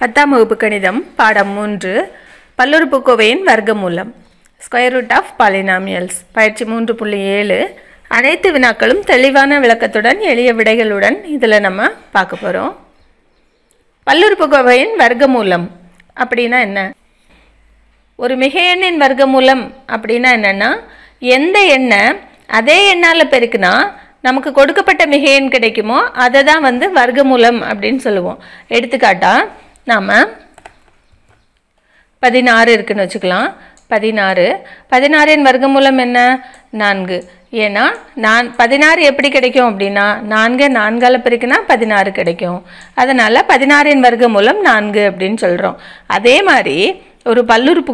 பத்தாம் வகுப்பு கணிதம் பாடம் மூன்று பல்லுறுப்புக்கோவையின் வர்க்க மூலம் ஸ்கொயர் ரூட் ஆஃப் பாலினாமியல்ஸ் பயிற்சி மூன்று புள்ளி ஏழு அனைத்து வினாக்களும் தெளிவான விளக்கத்துடன் எளிய விடைகளுடன் இதில் நம்ம பார்க்க போகிறோம் பல்லுறுப்புக்கோவையின் வர்க்க மூலம் அப்படின்னா என்ன ஒரு மிகையெண்ணின் வர்க்க மூலம் அப்படின்னா என்னென்னா எந்த எண்ணை அதே எண்ணால் பெருக்குனா நமக்கு கொடுக்கப்பட்ட மிகையெண் கிடைக்குமோ அதை தான் வந்து வர்க்க மூலம் அப்படின்னு சொல்லுவோம் எடுத்துக்காட்டால் நாம் பதினாறு இருக்குதுன்னு வச்சுக்கலாம் பதினாறு பதினாறின் வர்க்கமூலம் என்ன நான்கு ஏன்னா நான் பதினாறு எப்படி கிடைக்கும் அப்படின்னா நான்கு நான்கால் பிரிக்குன்னா பதினாறு கிடைக்கும் அதனால் பதினாறின் வர்க்க மூலம் நான்கு அப்படின்னு சொல்கிறோம் அதே மாதிரி ஒரு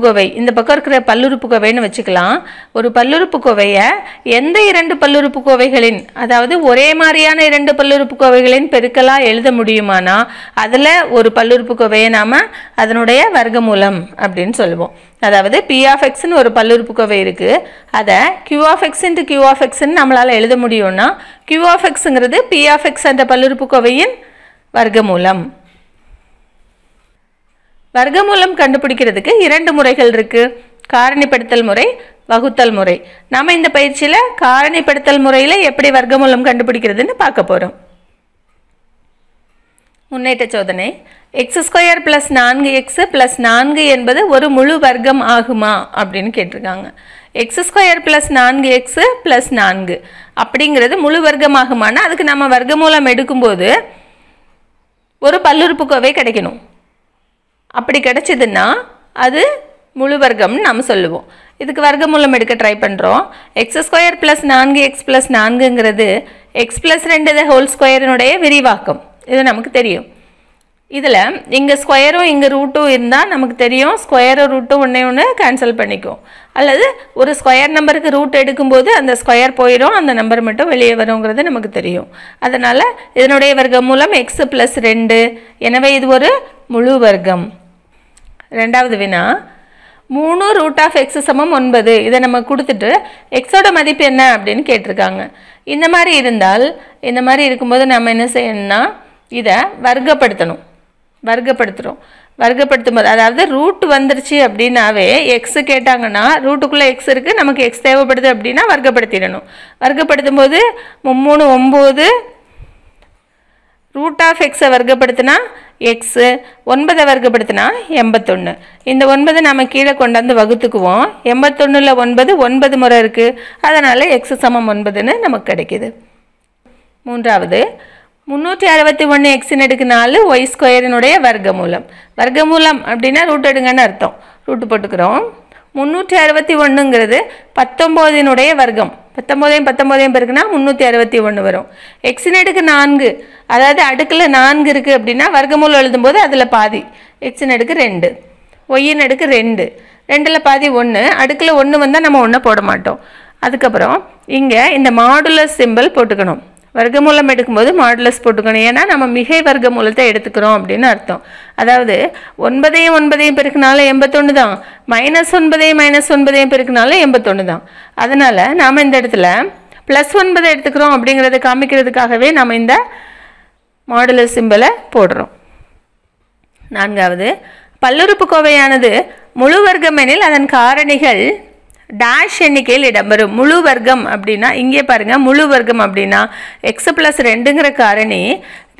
கோவை இந்த பக்கம் இருக்கிற பல்லுறுப்புக்கோவைன்னு வச்சுக்கலாம் ஒரு பல்லுறுப்புக்கோவையை எந்த இரண்டு பல்லுறுப்புக்கோவைகளின் அதாவது ஒரே மாதிரியான இரண்டு பல்லுறுப்புக்கோவைகளின் பெருக்கலாக எழுத முடியுமானா அதில் ஒரு பல்லுறுப்புக்கோவையை நாம் அதனுடைய வர்க்கமூலம் அப்படின்னு சொல்லுவோம் அதாவது பி ஆஃப் எக்ஸ்னு ஒரு பல்லுறுப்புக்கோவை இருக்குது அதை q of x into q of x நம்மளால் எழுத முடியும்னா q of p of x அந்த பல்லுறுப்புக்கோவையின் வர்க்கமூலம் வர்க்கமூலம் கண்டுபிடிக்கிறதுக்கு இரண்டு முறைகள் இருக்குது காரணிப்படுத்தல் முறை வகுத்தல் முறை நம்ம இந்த பயிற்சியில் காரணிப்படுத்தல் முறையில் எப்படி வர்க்கமூலம் கண்டுபிடிக்கிறதுன்னு பார்க்க போகிறோம் முன்னேற்ற சோதனை எக்ஸ் ஸ்கொயர் ப்ளஸ் நான்கு எக்ஸ் ப்ளஸ் நான்கு என்பது ஒரு முழு வர்க்கம் ஆகுமா அப்படின்னு கேட்டிருக்காங்க எக்ஸ் ஸ்கொயர் ப்ளஸ் நான்கு எக்ஸ் ப்ளஸ் நான்கு அப்படிங்கிறது முழு வர்க்கம் ஆகுமானா அதுக்கு நம்ம வர்க்கமூலம் எடுக்கும்போது ஒரு பல்லுறுப்புக்கோவை கிடைக்கணும் அப்படி கிடச்சிதுன்னா அது முழு வர்க்கம்னு நாம் சொல்லுவோம் இதுக்கு வர்க்கமூலம் எடுக்க ட்ரை பண்ணுறோம் எக்ஸ் ஸ்கொயர் ப்ளஸ் நான்கு எக்ஸ் ப்ளஸ் நான்குங்கிறது எக்ஸ் ப்ளஸ் ரெண்டு ஹோல் ஸ்கொயரினுடைய விரிவாக்கம் இது நமக்கு தெரியும் இதில் இங்கே ஸ்கொயரும் இங்கே ரூட்டும் இருந்தால் நமக்கு தெரியும் ஸ்கொயரும் ரூட்டும் ஒன்றே ஒன்று கேன்சல் பண்ணிக்கும் அல்லது ஒரு ஸ்கொயர் நம்பருக்கு ரூட் எடுக்கும்போது அந்த ஸ்கொயர் போயிடும் அந்த நம்பர் மட்டும் வெளியே வருங்கிறது நமக்கு தெரியும் அதனால் இதனுடைய வர்க்கம் மூலம் எக்ஸ் ப்ளஸ் ரெண்டு எனவே இது ஒரு முழு வர்க்கம் ரெண்டாவது வினா மூணு ரூட் ஆஃப் எக்ஸ் சமம் ஒன்பது இதை நம்ம கொடுத்துட்டு எக்ஸோட மதிப்பு என்ன அப்படின்னு கேட்டிருக்காங்க இந்த மாதிரி இருந்தால் இந்த மாதிரி இருக்கும்போது நம்ம என்ன செய்யணும்னா இதை வர்க்கப்படுத்தணும் வர்க்கப்படுத்துகிறோம் வர்க்கப்படுத்தும் போது அதாவது ரூட் வந்துருச்சு அப்படின்னாவே எக்ஸு கேட்டாங்கன்னா ரூட்டுக்குள்ளே எக்ஸ் இருக்குது நமக்கு எக்ஸ் தேவைப்படுது அப்படின்னா வர்க்கப்படுத்திடணும் வர்க்கப்படுத்தும் போது மூணு ஒம்பது ரூட் ஆஃப் எக்ஸை வர்க்கப்படுத்தினா எக்ஸு ஒன்பதை வர்க்கப்படுத்தினா எண்பத்தொன்று இந்த ஒன்பது நம்ம கீழே கொண்டாந்து வகுத்துக்குவோம் எண்பத்தொன்னில் ஒன்பது ஒன்பது முறை இருக்குது அதனால் எக்ஸ் சமம் ஒன்பதுன்னு நமக்கு கிடைக்கிது மூன்றாவது முந்நூற்றி அறுபத்தி ஒன்று எக்ஸின் அடுக்கு நாலு ஒய் ஸ்கொயரினுடைய வர்க்கமூலம் வர்க்கமூலம் அப்படின்னா ரூட் எடுங்கன்னு அர்த்தம் ரூட்டு போட்டுக்கிறோம் முந்நூற்றி அறுபத்தி ஒன்றுங்கிறது பத்தொம்போதினுடைய வர்க்கம் பத்தொம்போதையும் பத்தொம்போதையும் பிறகுனா முந்நூற்றி அறுபத்தி ஒன்று வரும் எக்ஸின் அடுக்கு நான்கு அதாவது அடுக்கில் நான்கு இருக்குது அப்படின்னா வர்க்கமூல் எழுதும்போது அதில் பாதி எக்ஸின் அடுக்கு ரெண்டு ஒய்யின் அடுக்கு ரெண்டு ரெண்டில் பாதி ஒன்று அடுக்கில் ஒன்று வந்தால் நம்ம ஒன்றை போட மாட்டோம் அதுக்கப்புறம் இங்கே இந்த மாடுலர் சிம்பிள் போட்டுக்கணும் வர்க்கமூலம் எடுக்கும்போது மாடுலஸ் போட்டுக்கணும் ஏன்னா நம்ம மிகை வர்க்கமூலத்தை எடுத்துக்கிறோம் அப்படின்னு அர்த்தம் அதாவது ஒன்பதையும் ஒன்பதையும் பெருக்கினால எண்பத்தொன்று தான் மைனஸ் ஒன்பதையும் மைனஸ் ஒன்பதையும் பெருக்கினால எண்பத்தொன்று தான் அதனால் நாம் இந்த இடத்துல ப்ளஸ் ஒன்பதை எடுத்துக்கிறோம் அப்படிங்கிறத காமிக்கிறதுக்காகவே நம்ம இந்த மாடுலஸ் சிம்பிளை போடுறோம் நான்காவது பல்லுறுப்பு கோவையானது முழு வர்க்கமெனில் அதன் காரணிகள் டேஷ் எண்ணிக்கையில் இடம்பெறும் முழு வர்க்கம் அப்படின்னா இங்கே பாருங்கள் முழு வர்க்கம் அப்படின்னா எக்ஸ் ப்ளஸ் ரெண்டுங்கிற காரணி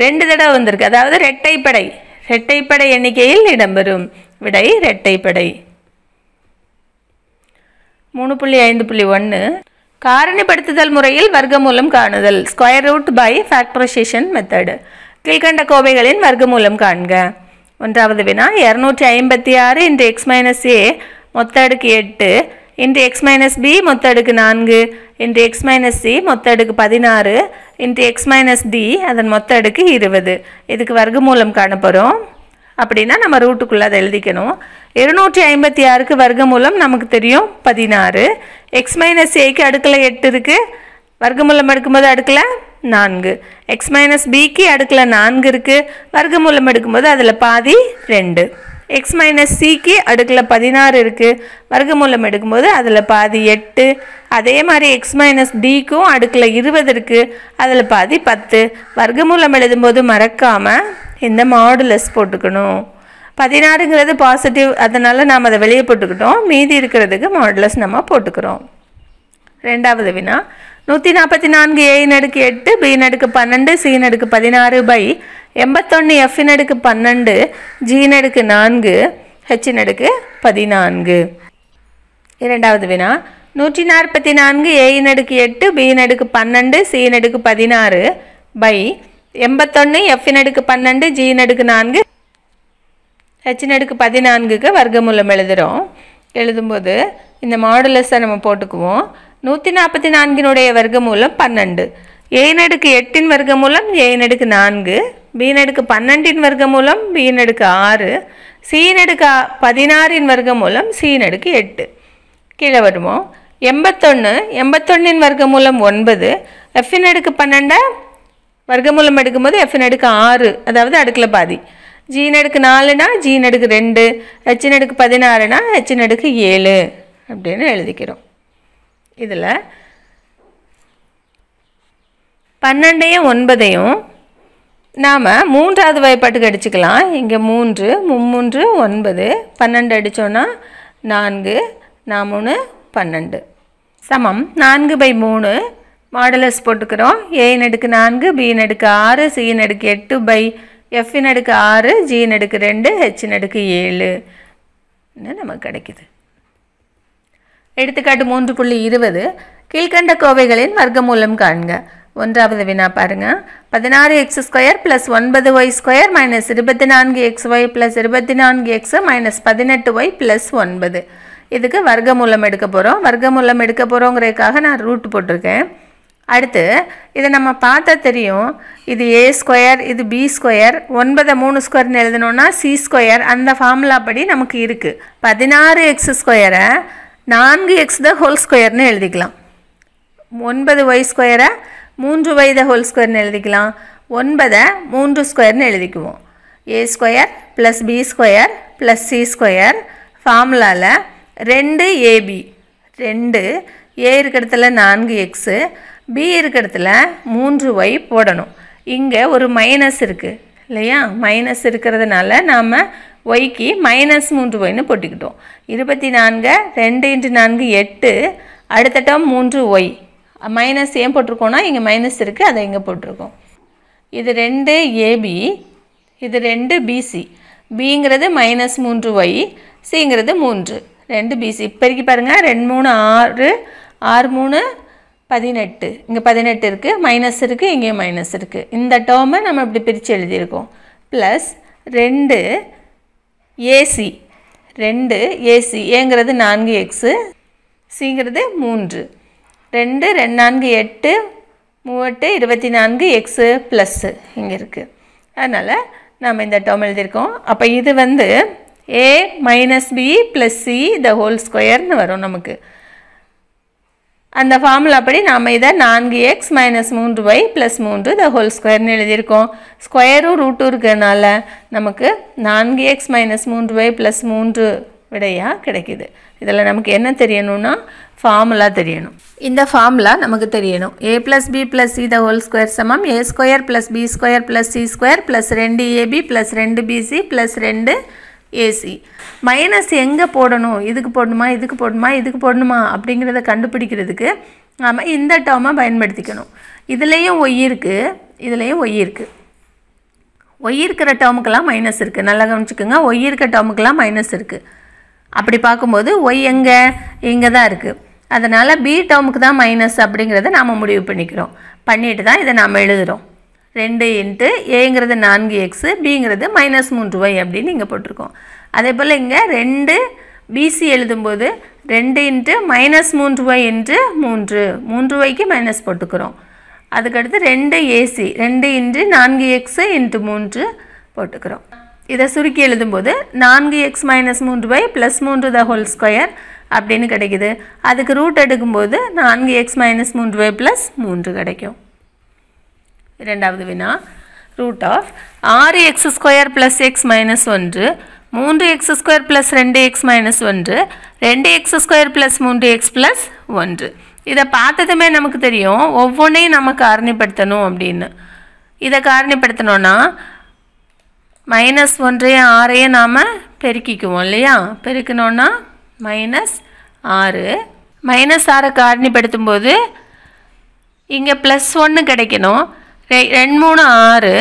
ரெண்டு தடவை வந்திருக்கு அதாவது ரெட்டைப்படை ரெட்டைப்படை எண்ணிக்கையில் இடம்பெறும் விடை ரெட்டைப்படை மூணு புள்ளி ஐந்து புள்ளி ஒன்று காரணிப்படுத்துதல் முறையில் வர்க்கமூலம் காணுதல் square root by factorization method கீழ்கண்ட கோவைகளின் வர்க்கமூலம் காண்க ஒன்றாவது வினா இரநூற்றி ஐம்பத்தி ஆறு இன்ட்டு எக்ஸ் மைனஸ் ஏ மொத்த அடுக்கு எட்டு இன்று எக்ஸ் மைனஸ் பி மொத்த அடுக்கு நான்கு இன்ட்டு எக்ஸ் மைனஸ் சி மொத்த அடுக்கு பதினாறு இன்று எக்ஸ் மைனஸ் டி அதன் மொத்த அடுக்கு இருபது இதுக்கு வர்க்கமூலம் மூலம் போகிறோம் அப்படின்னா நம்ம ரூட்டுக்குள்ளே அதை எழுதிக்கணும் இருநூற்றி ஐம்பத்தி ஆறுக்கு மூலம் நமக்கு தெரியும் பதினாறு எக்ஸ் மைனஸ் ஏக்கு அடுக்கில் எட்டு இருக்குது வர்க்கமூலம் எடுக்கும்போது அடுக்கில் நான்கு எக்ஸ் மைனஸ் பிக்கு அடுக்கில் நான்கு இருக்குது வர்க்கமூலம் எடுக்கும்போது அதில் பாதி ரெண்டு எக்ஸ் மைனஸ் சிக்கு அடுக்கில் பதினாறு இருக்குது வர்க்கமூலம் எடுக்கும்போது அதில் பாதி எட்டு அதே மாதிரி எக்ஸ் மைனஸ் டிக்கும் அடுக்கில் இருபது இருக்குது அதில் பாதி பத்து வர்க்கமூலம் எழுதும்போது மறக்காமல் இந்த மாடுலஸ் போட்டுக்கணும் பதினாறுங்கிறது பாசிட்டிவ் அதனால் நாம் அதை வெளியே போட்டுக்கிட்டோம் மீதி இருக்கிறதுக்கு மாடுலஸ் நம்ம போட்டுக்கிறோம் ரெண்டாவது வினா நூற்றி நாற்பத்தி நான்கு ஏ அடுக்கு எட்டு பி நடுக்கு பன்னெண்டு சி நடுக்கு பதினாறு பை எண்பத்தொன்று எஃப் அடுக்கு பன்னெண்டு ஜி நடுக்கு நான்கு ஹெச் நடுக்கு பதினான்கு இரண்டாவது வினா நூற்றி நாற்பத்தி நான்கு ஏ அடுக்கு எட்டு பி நடுக்கு பன்னெண்டு சி நடுக்கு பதினாறு பை எண்பத்தொன்று எஃப் அடுக்கு பன்னெண்டு ஜி நடுக்கு நான்கு ஹெச் நடுக்கு பதினான்குக்கு வர்க்கமூலம் எழுதுகிறோம் எழுதும்போது இந்த மாடுலஸை நம்ம போட்டுக்குவோம் நூற்றி நாற்பத்தி நான்கினுடைய வர்க்கமூலம் பன்னெண்டு ஏனடுக்கு எட்டின் வர்க்கமூலம் ஏனடுக்கு நான்கு பீனடுக்கு பன்னெண்டின் வர்க்கமூலம் பீனடுக்கு ஆறு சீனடுக்கு பதினாறின் வர்க்கமூலம் சீனடுக்கு எட்டு கீழே வருவோம் எண்பத்தொன்று எண்பத்தொன்னின் வர்க்கமூலம் ஒன்பது எஃப்இன் அடுக்கு பன்னெண்டை வர்க்கமூலம் எடுக்கும்போது எஃப்இன் அடுக்கு ஆறு அதாவது அடுக்கில் பாதி ஜீன் ஜீனடுக்கு நாலுனா அடுக்கு ரெண்டு ஹெச்சினடுக்கு பதினாறுனா அடுக்கு ஏழு அப்படின்னு எழுதிக்கிறோம் இதில் பன்னெண்டையும் ஒன்பதையும் நாம் மூன்றாவது வயப்பாட்டுக்கு அடிச்சுக்கலாம் இங்கே மூன்று மும்மூன்று ஒன்பது பன்னெண்டு அடித்தோன்னா நான்கு நாமூணு பன்னெண்டு சமம் நான்கு பை மூணு மாடலஸ் போட்டுக்கிறோம் ஏ நடுக்கு நான்கு பி நடுக்கு ஆறு சி நடுக்கு எட்டு பை எஃப்இன் அடுக்கு ஆறு ஜியின் அடுக்கு ரெண்டு ஹெச்சின் அடுக்கு ஏழு நமக்கு கிடைக்குது எடுத்துக்காட்டு மூன்று புள்ளி இருபது கீழ்கண்ட கோவைகளின் வர்க்கமூலம் காண்க ஒன்றாவது வினா பாருங்க பதினாறு எக்ஸ் ஸ்கொயர் ப்ளஸ் ஒன்பது ஒய் ஸ்கொயர் மைனஸ் இருபத்தி நான்கு எக்ஸ் ஒய் ப்ளஸ் இருபத்தி நான்கு எக்ஸ் மைனஸ் பதினெட்டு ஒய் ப்ளஸ் ஒன்பது இதுக்கு வர்க்கமூலம் எடுக்க போகிறோம் வர்க்கமூலம் எடுக்க போகிறோங்கிறதுக்காக நான் ரூட் போட்டிருக்கேன் அடுத்து இதை நம்ம பார்த்தா தெரியும் இது ஏ ஸ்கொயர் இது பி ஸ்கொயர் ஒன்பதை மூணு ஸ்கொயர்னு எழுதணுன்னா சி ஸ்கொயர் அந்த ஃபார்முலா படி நமக்கு இருக்குது பதினாறு எக்ஸ் ஸ்கொயரை நான்கு எக்ஸ் த ஹோல் ஸ்கொயர்னு எழுதிக்கலாம் ஒன்பது ஒய் ஸ்கொயரை மூன்று ஒய் த ஹோல் ஸ்கொயர்னு எழுதிக்கலாம் ஒன்பதை மூன்று ஸ்கொயர்னு எழுதிக்குவோம் a square plus b square plus c square ஃபார்முலாவில் ரெண்டு ஏபி ரெண்டு ஏ இருக்கிறதுல இடத்துல நான்கு எக்ஸு பி இருக்கிறதுல மூன்று ஒய் போடணும் இங்கே ஒரு மைனஸ் இருக்குது இல்லையா மைனஸ் இருக்கிறதுனால நாம் ஒய்க்கு மைனஸ் மூன்று ஒய்ன்னு போட்டுக்கிட்டோம் இருபத்தி நான்கு ரெண்டு இன்ட்டு நான்கு எட்டு அடுத்தட்டம் மூன்று ஒய் மைனஸ் ஏன் போட்டிருக்கோன்னா இங்கே மைனஸ் இருக்குது அதை இங்கே போட்டிருக்கோம் இது ரெண்டு ஏபி இது ரெண்டு பிசி பிங்கிறது மைனஸ் மூன்று ஒய் சிங்கிறது மூன்று ரெண்டு பிசி பெருக்கி பாருங்கள் ரெண்டு மூணு ஆறு ஆறு மூணு பதினெட்டு இங்கே பதினெட்டு இருக்குது மைனஸ் இருக்குது இங்கேயும் மைனஸ் இருக்குது இந்த டேர்மை நம்ம இப்படி பிரித்து எழுதியிருக்கோம் ப்ளஸ் ரெண்டு ஏசி ரெண்டு ஏசி ஏங்கிறது நான்கு எக்ஸு சிங்கிறது மூன்று ரெண்டு ரெண்டு நான்கு எட்டு மூவெட்டு இருபத்தி நான்கு எக்ஸு ப்ளஸ்ஸு இங்கே இருக்குது அதனால் நம்ம இந்த டேர்ம் எழுதியிருக்கோம் அப்போ இது வந்து a minus b plus c the whole ஸ்கொயர்னு வரும் நமக்கு அந்த ஃபார்முலா படி நாம் இதை நான்கு எக்ஸ் மைனஸ் மூன்று ஒய் ப்ளஸ் மூன்று த ஹோல் ஸ்கொயர்னு எழுதியிருக்கோம் ஸ்கொயரும் ரூட்டும் இருக்கிறதுனால நமக்கு நான்கு எக்ஸ் மைனஸ் மூன்று ஒய் ப்ளஸ் மூன்று விடையாக கிடைக்கிது இதில் நமக்கு என்ன தெரியணும்னா ஃபார்முலா தெரியணும் இந்த ஃபார்முலா நமக்கு தெரியணும் a plus b plus c the whole square சமம் a square plus b square plus c square plus ரெண்டு ஏபி ப்ளஸ் ரெண்டு பிசி ப்ளஸ் ரெண்டு ஏசி மைனஸ் எங்கே போடணும் இதுக்கு போடணுமா இதுக்கு போடணுமா இதுக்கு போடணுமா அப்படிங்கிறத கண்டுபிடிக்கிறதுக்கு நாம் இந்த டேர்மை பயன்படுத்திக்கணும் இதுலேயும் ஒய் இருக்குது இதுலேயும் ஒய் இருக்குது ஒய் இருக்கிற டேர்முக்கெல்லாம் மைனஸ் இருக்குது நல்லா கவனிச்சுக்கோங்க ஒய் இருக்கிற டேர்முக்கெல்லாம் மைனஸ் இருக்குது அப்படி பார்க்கும்போது ஒய் எங்கே இங்கே தான் இருக்குது அதனால் பி டேர்முக்கு தான் மைனஸ் அப்படிங்கிறத நாம் முடிவு பண்ணிக்கிறோம் பண்ணிட்டு தான் இதை நாம் எழுதுகிறோம் ரெண்டு இன்ட்டு ஏங்கிறது நான்கு எக்ஸு பிங்கிறது மைனஸ் மூன்று ஒய் அப்படின்னு இங்கே போட்டிருக்கோம் அதே போல் இங்கே ரெண்டு பிசி எழுதும்போது ரெண்டு இன்ட்டு மைனஸ் மூன்று ஒய் இன்ட்டு மூன்று மூன்று ஒய்க்கு மைனஸ் போட்டுக்கிறோம் அதுக்கடுத்து ரெண்டு ஏசி ரெண்டு இன்ட்டு நான்கு எக்ஸு இன்ட்டு மூன்று போட்டுக்கிறோம் இதை சுருக்கி எழுதும்போது நான்கு எக்ஸ் மைனஸ் மூன்று ஒய் ப்ளஸ் மூன்று த ஹோல் ஸ்கொயர் அப்படின்னு கிடைக்குது அதுக்கு ரூட் எடுக்கும்போது நான்கு எக்ஸ் மைனஸ் மூன்று ஒய் ப்ளஸ் மூன்று கிடைக்கும் இரண்டாவது வினா ரூட் ஆஃப் ஆறு x square plus x minus ஒன்று மூன்று எக்ஸ் ஸ்கொயர் ப்ளஸ் ரெண்டு எக்ஸ் மைனஸ் ஒன்று ரெண்டு எக்ஸ் ஸ்கொயர் ப்ளஸ் மூன்று எக்ஸ் ப்ளஸ் ஒன்று இதை பார்த்ததுமே நமக்கு தெரியும் ஒவ்வொன்றையும் நம்ம காரணிப்படுத்தணும் அப்படின்னு இதை காரணிப்படுத்தணும்னா மைனஸ் ஒன்றையும் ஆறையும் நாம் பெருக்கிக்குவோம் இல்லையா பெருக்கணுன்னா மைனஸ் ஆறு மைனஸ் ஆறை காரணிப்படுத்தும் போது இங்கே ப்ளஸ் ஒன்று கிடைக்கணும் ரெண்டு மூணு ஆறு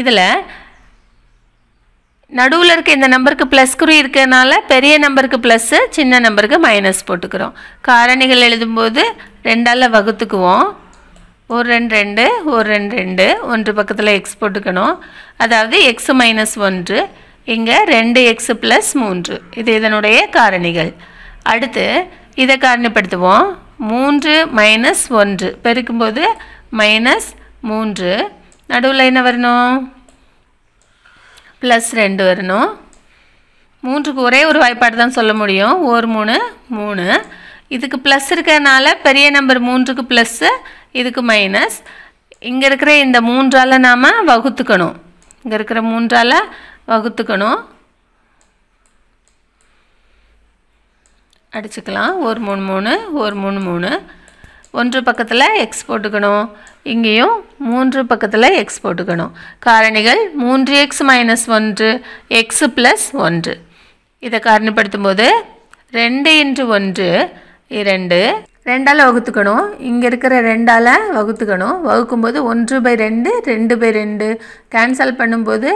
இதில் நடுவில் இருக்க இந்த நம்பருக்கு ப்ளஸ் குறி இருக்கிறனால பெரிய நம்பருக்கு ப்ளஸ்ஸு சின்ன நம்பருக்கு மைனஸ் போட்டுக்கிறோம் காரணிகள் எழுதும்போது ரெண்டால் வகுத்துக்குவோம் ஒரு ரெண்டு ரெண்டு ஒரு ரெண்டு ரெண்டு ஒன்று பக்கத்தில் எக்ஸ் போட்டுக்கணும் அதாவது எக்ஸ் மைனஸ் ஒன்று இங்கே ரெண்டு எக்ஸ் ப்ளஸ் மூன்று இது இதனுடைய காரணிகள் அடுத்து இதை காரணிப்படுத்துவோம் மூன்று மைனஸ் ஒன்று பெருக்கும்போது மைனஸ் மூன்று நடுவில் என்ன வரணும் ப்ளஸ் ரெண்டு வரணும் மூன்றுக்கு ஒரே ஒரு வாய்ப்பாடு தான் சொல்ல முடியும் ஒரு மூணு மூணு இதுக்கு ப்ளஸ் இருக்கிறதுனால பெரிய நம்பர் மூன்றுக்கு ப்ளஸ்ஸு இதுக்கு மைனஸ் இங்கே இருக்கிற இந்த மூன்றால் நாம் வகுத்துக்கணும் இங்கே இருக்கிற மூன்றால் வகுத்துக்கணும் அடிச்சுக்கலாம் ஒரு மூணு மூணு ஒரு மூணு மூணு ஒன்று பக்கத்தில் எக்ஸ் போட்டுக்கணும் இங்கேயும் மூன்று பக்கத்தில் எக்ஸ் போட்டுக்கணும் காரணிகள் மூன்று எக்ஸ் மைனஸ் ஒன்று எக்ஸ் ப்ளஸ் ஒன்று இதை காரணப்படுத்தும் போது ரெண்டு இன்று ஒன்று இரண்டு ரெண்டால் வகுத்துக்கணும் இங்கே இருக்கிற ரெண்டால் வகுத்துக்கணும் வகுக்கும்போது ஒன்று பை ரெண்டு ரெண்டு பை ரெண்டு கேன்சல் பண்ணும்போது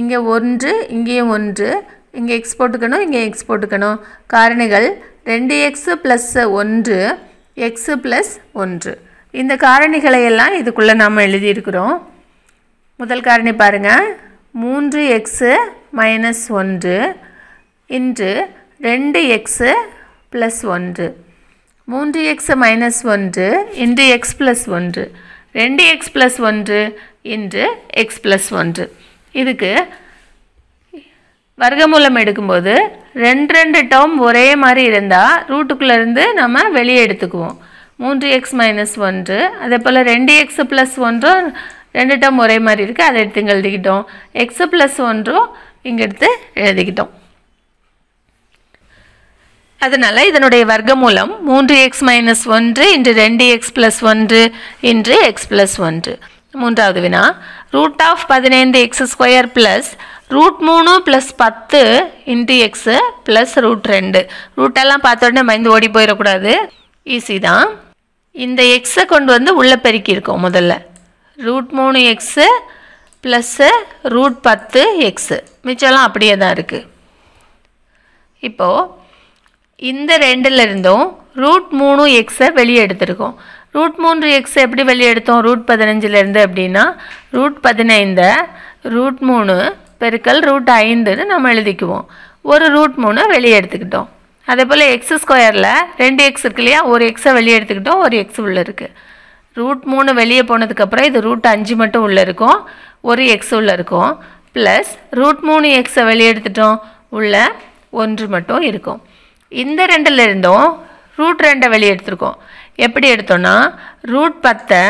இங்கே ஒன்று இங்கேயும் ஒன்று இங்கே எக்ஸ் போட்டுக்கணும் இங்கே எக்ஸ் போட்டுக்கணும் காரணிகள் ரெண்டு எக்ஸு ப்ளஸ் ஒன்று எக்ஸு ப்ளஸ் ஒன்று இந்த காரணிகளை எல்லாம் இதுக்குள்ளே நாம் எழுதியிருக்கிறோம் முதல் காரணி பாருங்கள் மூன்று எக்ஸு மைனஸ் ஒன்று இன்று ரெண்டு எக்ஸு ப்ளஸ் ஒன்று மூன்று எக்ஸு மைனஸ் ஒன்று இன்று எக்ஸ் ப்ளஸ் ஒன்று ரெண்டு எக்ஸ் ப்ளஸ் ஒன்று இன்று எக்ஸ் ப்ளஸ் ஒன்று இதுக்கு வர்க்கமூலம் எடுக்கும்போது ரெண்டு ரெண்டு டேர்ம் ஒரே மாதிரி இருந்தால் ரூட்டுக்குள்ளேருந்து நம்ம வெளியே எடுத்துக்குவோம் மூன்று எக்ஸ் மைனஸ் ஒன்று அதே போல் ரெண்டு எக்ஸ் ப்ளஸ் ஒன்றும் ரெண்டு டம் ஒரே மாதிரி இருக்குது அதை எடுத்து இங்கே எழுதிக்கிட்டோம் எக்ஸ் ப்ளஸ் ஒன்றும் இங்கே எடுத்து எழுதிக்கிட்டோம் அதனால் இதனுடைய வர்க்கமூலம் மூன்று எக்ஸ் மைனஸ் ஒன்று இன்று ரெண்டு எக்ஸ் ப்ளஸ் ஒன்று இன்று எக்ஸ் ப்ளஸ் ஒன்று மூன்றாவது வினா ரூட் ஆஃப் பதினைந்து எக்ஸ் ஸ்கொயர் ப்ளஸ் ரூட் மூணு ப்ளஸ் பத்து இன்ட்டு எக்ஸு ப்ளஸ் ரூட் ரெண்டு ரூட்டெல்லாம் பார்த்த உடனே மைந்து ஓடி போயிடக்கூடாது ஈஸி தான் இந்த எக்ஸை கொண்டு வந்து உள்ளே பெருக்கியிருக்கோம் முதல்ல ரூட் மூணு எக்ஸு ப்ளஸ்ஸு ரூட் பத்து எக்ஸு மிச்சம்லாம் அப்படியே தான் இருக்குது இப்போது இந்த ரெண்டில் இருந்தும் ரூட் மூணு எக்ஸை வெளியே எடுத்திருக்கோம் ரூட் மூன்று எக்ஸ் எப்படி வெளியே எடுத்தோம் ரூட் பதினஞ்சிலேருந்து அப்படின்னா ரூட் பதினைந்தை ரூட் மூணு பெருக்கல் ரூட் ஐந்துன்னு நம்ம எழுதிக்குவோம் ஒரு ரூட் மூணு வெளியே எடுத்துக்கிட்டோம் அதே போல் எக்ஸ் ஸ்கொயரில் ரெண்டு எக்ஸ் இருக்கு இல்லையா ஒரு எக்ஸை வெளியே எடுத்துக்கிட்டோம் ஒரு எக்ஸ் உள்ளே இருக்குது ரூட் மூணு வெளியே போனதுக்கப்புறம் இது ரூட் அஞ்சு மட்டும் உள்ளே இருக்கும் ஒரு எக்ஸ் உள்ளே இருக்கும் ப்ளஸ் ரூட் மூணு எக்ஸை வெளியே எடுத்துட்டோம் உள்ள ஒன்று மட்டும் இருக்கும் இந்த ரெண்டில் இருந்தும் ரூட் ரெண்டை வெளியே எடுத்துருக்கோம் எப்படி எடுத்தோன்னா ரூட் பத்தை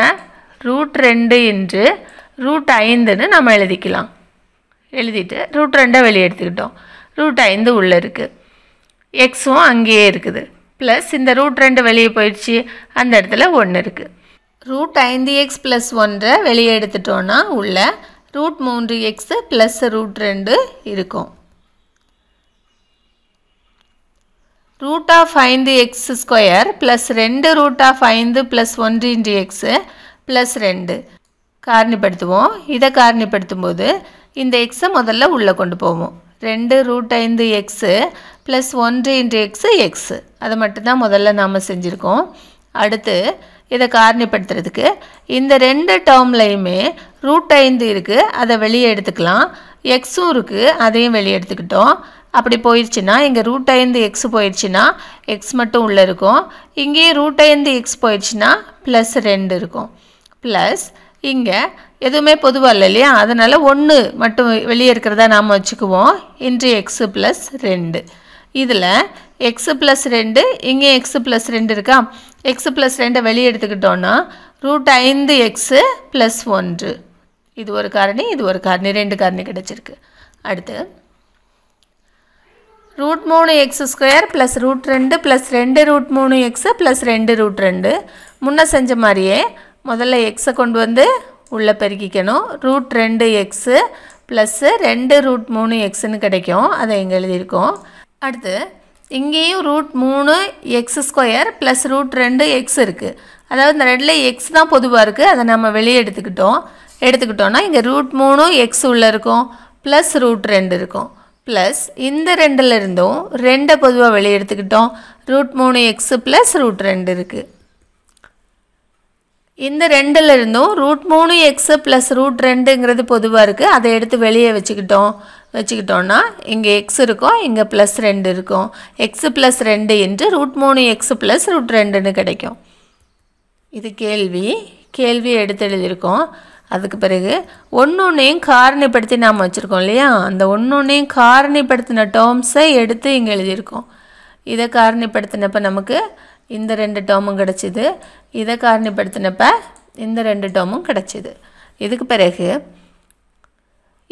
ரூட் ரெண்டு என்று ரூட் ஐந்துன்னு நம்ம எழுதிக்கலாம் எழுதிட்டு ரூட் ரெண்டை வெளியே எடுத்துக்கிட்டோம் ரூட் ஐந்து உள்ளே இருக்குது எக்ஸும் அங்கேயே இருக்குது ப்ளஸ் இந்த ரூட் ரெண்டு வெளியே போயிடுச்சு அந்த இடத்துல ஒன்று இருக்குது ரூட் ஐந்து எக்ஸ் ப்ளஸ் ஒன்றை வெளியே எடுத்துட்டோன்னா உள்ள ரூட் மூன்று எக்ஸு ப்ளஸ் ரூட் ரெண்டு இருக்கும் ரூட் ஆஃப் ஐந்து எக்ஸ் ஸ்கொயர் ப்ளஸ் ரெண்டு ரூட் ஆஃப் ஐந்து ப்ளஸ் ஒன்று இன்று எக்ஸு ப்ளஸ் ரெண்டு காரணிப்படுத்துவோம் இதை காரணிப்படுத்தும் போது இந்த எக்ஸை முதல்ல உள்ளே கொண்டு போவோம் ரெண்டு ரூட் ஐந்து எக்ஸு ப்ளஸ் ஒன்று இன்ட்டு எக்ஸு எக்ஸு அதை மட்டும்தான் முதல்ல நாம் செஞ்சுருக்கோம் அடுத்து இதை காரணிப்படுத்துறதுக்கு இந்த ரெண்டு டேர்ம்லையுமே ரூட் ஐந்து இருக்குது அதை வெளியே எடுத்துக்கலாம் எக்ஸும் இருக்குது அதையும் வெளியே எடுத்துக்கிட்டோம் அப்படி போயிடுச்சுன்னா இங்கே ரூட் ஐந்து எக்ஸ் போயிடுச்சுன்னா எக்ஸ் மட்டும் உள்ளே இருக்கும் இங்கேயும் ரூட் ஐந்து எக்ஸ் போயிடுச்சுன்னா ப்ளஸ் ரெண்டு இருக்கும் ப்ளஸ் இங்கே எதுவுமே பொதுவாக இல்லை இல்லையா அதனால் ஒன்று மட்டும் வெளியே இருக்கிறதா நாம் வச்சுக்குவோம் இன்று எக்ஸு ப்ளஸ் ரெண்டு இதில் எக்ஸு ப்ளஸ் ரெண்டு இங்கே எக்ஸு ப்ளஸ் ரெண்டு இருக்கா எக்ஸு ப்ளஸ் ரெண்டை வெளியே எடுத்துக்கிட்டோன்னா ரூட் ஐந்து எக்ஸு ப்ளஸ் ஒன்று இது ஒரு காரணி இது ஒரு காரணி ரெண்டு காரணி கிடச்சிருக்கு அடுத்து ரூட் மூணு எக்ஸ் ஸ்கொயர் ப்ளஸ் ரூட் ரெண்டு ப்ளஸ் ரெண்டு ரூட் மூணு எக்ஸு ப்ளஸ் ரெண்டு ரூட் ரெண்டு முன்னே செஞ்ச மாதிரியே முதல்ல எக்ஸை கொண்டு வந்து உள்ளே பெருக்கிக்கணும் ரூட் ரெண்டு எக்ஸு ப்ளஸ்ஸு ரெண்டு ரூட் மூணு எக்ஸுன்னு கிடைக்கும் அதை இங்கே எழுதியிருக்கோம் அடுத்து இங்கேயும் ரூட் மூணு எக்ஸ் ஸ்கொயர் ப்ளஸ் ரூட் ரெண்டு எக்ஸ் இருக்குது அதாவது இந்த ரெண்டில் எக்ஸ் தான் பொதுவாக இருக்குது அதை நம்ம வெளியே எடுத்துக்கிட்டோம் எடுத்துக்கிட்டோன்னா இங்கே ரூட் மூணு எக்ஸ் உள்ளே இருக்கும் ப்ளஸ் ரூட் ரெண்டு இருக்கும் ப்ளஸ் இந்த ரெண்டில் இருந்தும் ரெண்டை பொதுவாக வெளியே எடுத்துக்கிட்டோம் ரூட் மூணு எக்ஸு ப்ளஸ் ரூட் ரெண்டு இருக்குது இந்த ரெண்டில் இருந்தும் ரூட் மூணு எக்ஸு ப்ளஸ் ரூட் ரெண்டுங்கிறது பொதுவாக இருக்குது அதை எடுத்து வெளியே வச்சுக்கிட்டோம் வச்சுக்கிட்டோன்னா இங்கே எக்ஸ் இருக்கும் இங்கே ப்ளஸ் ரெண்டு இருக்கும் எக்ஸு ப்ளஸ் ரெண்டு என்று ரூட் மூணு எக்ஸு ப்ளஸ் ரூட் ரெண்டுன்னு கிடைக்கும் இது கேள்வி கேள்வி எடுத்து எழுதியிருக்கோம் அதுக்கு பிறகு ஒன்று ஒன்றையும் காரணிப்படுத்தி நாம் வச்சுருக்கோம் இல்லையா அந்த ஒன்று ஒன்றையும் காரணிப்படுத்தின டேர்ம்ஸை எடுத்து இங்கே எழுதியிருக்கோம் இதை காரணிப்படுத்தினப்போ நமக்கு இந்த ரெண்டு டேர்மும் கிடச்சிது இதை காரணிப்படுத்தினப்ப இந்த ரெண்டு டேர்மும் கிடச்சிது இதுக்கு பிறகு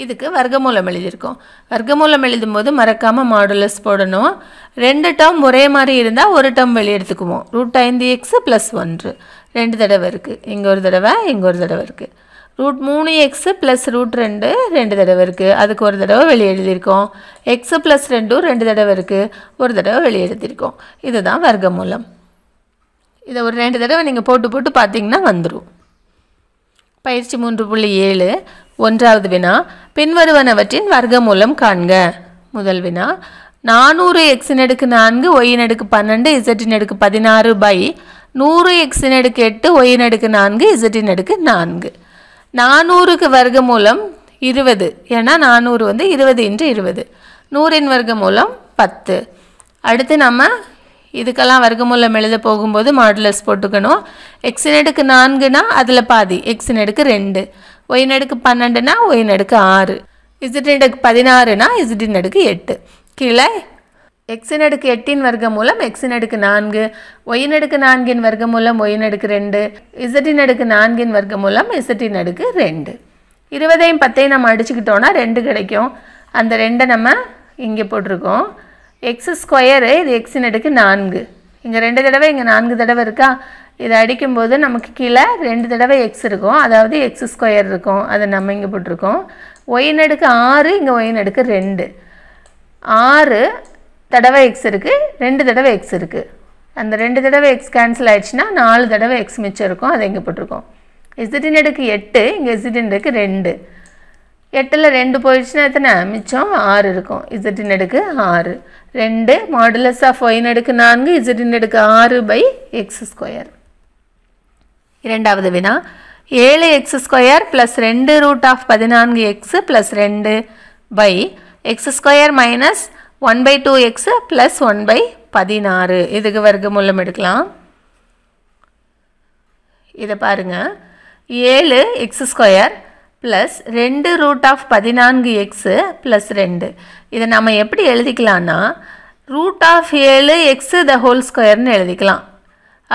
இதுக்கு வர்க்கமூலம் எழுதியிருக்கோம் வர்க்கமூலம் போது மறக்காமல் மாடுலஸ் போடணும் ரெண்டு டேர்ம் ஒரே மாதிரி இருந்தால் ஒரு டேர்ம் வெளியெடுத்துக்குவோம் ரூட் ஐந்து எக்ஸு ப்ளஸ் ஒன்று ரெண்டு தடவை இருக்குது இங்கே ஒரு தடவை இங்கே ஒரு தடவை இருக்குது ரூட் மூணு எக்ஸு ப்ளஸ் ரூட் ரெண்டு ரெண்டு தடவை இருக்குது அதுக்கு ஒரு தடவை வெளியே எழுதியிருக்கோம் எக்ஸு ப்ளஸ் ரெண்டும் ரெண்டு தடவை இருக்குது ஒரு தடவை வெளியே எழுதியிருக்கோம் இதுதான் வர்க்கமூலம் இதை ஒரு ரெண்டு தடவை நீங்கள் போட்டு போட்டு பார்த்தீங்கன்னா வந்துடும் பயிற்சி மூன்று புள்ளி ஏழு ஒன்றாவது வினா பின்வருவனவற்றின் வர்க்க மூலம் காண்க முதல் வினா நானூறு எக்ஸின் அடுக்கு நான்கு ஒயின் அடுக்கு பன்னெண்டு இசட்டின் அடுக்கு பதினாறு பை நூறு எக்ஸின் அடுக்கு எட்டு ஒயின் அடுக்கு நான்கு இசட்டின் அடுக்கு நான்கு நானூறுக்கு வர்க்க மூலம் இருபது ஏன்னா நானூறு வந்து இருபது இன்று இருபது நூறின் வர்க்க மூலம் பத்து அடுத்து நம்ம இதுக்கெல்லாம் வர்க்கமூலம் எழுத போகும்போது மாடுலஸ் போட்டுக்கணும் எக்ஸ் நடுக்கு நான்குனா அதில் பாதி எக்ஸ் நடுக்கு ரெண்டு ஒய் நடுக்கு பன்னெண்டுனா ஒய் நடுக்கு ஆறு இசட் நடுக்கு பதினாறுனா இசட் நடுக்கு எட்டு கீழே எக்ஸின் அடுக்கு எட்டின் வர்க்க மூலம் எக்ஸின் அடுக்கு நான்கு ஒயின் அடுக்கு நான்கின் வர்க்க மூலம் ஒயின் அடுக்கு ரெண்டு இசட்டின் அடுக்கு நான்கின் வர்க்க மூலம் இசட்டின் அடுக்கு ரெண்டு இருபதையும் பத்தையும் நம்ம அடிச்சுக்கிட்டோன்னா ரெண்டு கிடைக்கும் அந்த ரெண்டை நம்ம இங்கே போட்டிருக்கோம் எக்ஸ் ஸ்கொயரு இது எக்ஸின் அடுக்கு நான்கு இங்கே ரெண்டு தடவை இங்கே நான்கு தடவை இருக்கா இதை அடிக்கும்போது நமக்கு கீழே ரெண்டு தடவை எக்ஸ் இருக்கும் அதாவது எக்ஸ் ஸ்கொயர் இருக்கும் அதை நம்ம இங்கே போட்டிருக்கோம் ஒயின் அடுக்கு ஆறு இங்கே ஒயின் அடுக்கு ரெண்டு ஆறு தடவை எக்ஸ் இருக்குது ரெண்டு தடவை எக்ஸ் இருக்குது அந்த ரெண்டு தடவை எக்ஸ் கேன்சல் ஆகிடுச்சுன்னா நாலு தடவை எக்ஸ் மிச்சம் இருக்கும் அதை இங்கே போட்டிருக்கோம் எசிடின் அடுக்கு எட்டு இங்கே எசிடின் அடுக்கு ரெண்டு எட்டில் ரெண்டு போயிடுச்சுன்னா எத்தனை மிச்சம் ஆறு இருக்கும் இசட்டின் அடுக்கு ஆறு ரெண்டு மாடுலஸ் ஆஃப் ஒயின் அடுக்கு நான்கு இசடின் அடுக்கு ஆறு பை எக்ஸ் ஸ்கொயர் இரண்டாவது வினா ஏழு எக்ஸ் ஸ்கொயர் ப்ளஸ் ரெண்டு ரூட் ஆஃப் பதினான்கு எக்ஸ் ப்ளஸ் ரெண்டு by x square minus one by two x plus one by பதினாறு இதுக்கு வர்க்க மூலம் எடுக்கலாம் இதை பாருங்கள் ஏழு எக்ஸ் ஸ்கொயர் ப்ளஸ் ரெண்டு ரூட் ஆஃப் பதினான்கு எக்ஸு ப்ளஸ் ரெண்டு இதை நம்ம எப்படி எழுதிக்கலான்னா ரூட் ஆஃப் ஏழு எக்ஸு த ஹோல் ஸ்கொயர்னு எழுதிக்கலாம்